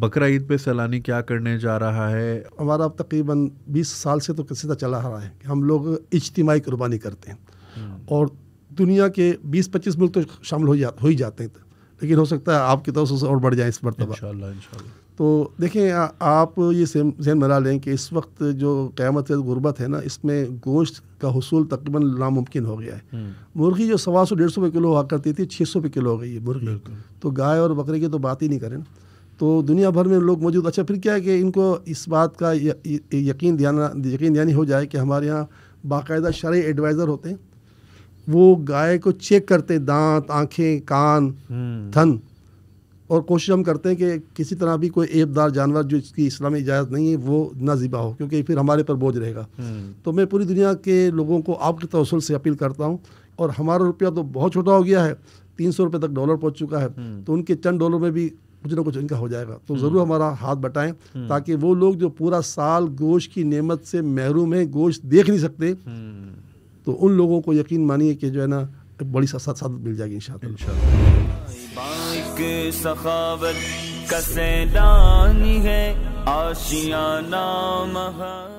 बकरा ईद पे सैलानी क्या करने जा रहा है हमारा अब तकरीबन 20 साल से तो किसी का चला आ रहा है कि हम लोग इज्तमाही कुर्बानी करते हैं हम्म। और दुनिया के 20-25 मुल्क तो शामिल हो जा हो ही जाते हैं लेकिन हो सकता है आपकी तरफ से और बढ़ जाए इस मरतबा तो देखें आ, आप ये जहन बना लें कि इस वक्त जो क़्यामत गुर्बत है ना इसमें गोश्त का हसूल तकरीबन नामुमकिन हो गया है हम्म। मुर्गी जो सवा सौ डेढ़ सौ रुपये किलो हुआ करती थी छः सौ रुपये किलो हो गई है मुर्गी तो गाय और बकरे की तो बात ही नहीं करें ना तो दुनिया भर में लोग मौजूद अच्छा फिर क्या है कि इनको इस बात का यकीन दिलाना यकीन दयानी हो जाए कि हमारे यहाँ बाकायदा शर्य एडवाइज़र होते हैं वो गाय को चेक करते दांत आंखें कान थन हम्म। और कोशिश हम करते हैं कि किसी तरह भी कोई एबदार जानवर जो इसकी इस्लामी इजाज़त नहीं है वो ना ज़िबा हो क्योंकि फिर हमारे पर बोझ रहेगा हम्म। तो मैं पूरी दुनिया के लोगों को आपके तवसल से अपील करता हूँ और हमारा रुपया तो बहुत छोटा हो गया है तीन सौ रुपये तक डॉलर पहुँच चुका है हम्म। तो उनके चंद डॉलर में भी कुछ ना कुछ इनका हो जाएगा तो हम्म। ज़रूर हमारा हाथ बटाएं हम्म। ताकि वो लोग जो पूरा साल गोश्त की नेमत से महरूम है गोश्त देख नहीं सकते हम्म। तो उन लोगों को यकीन मानिए कि जो है ना एक बड़ी साथ साथ मिल जाएगी इन कसे दानी है आशियाना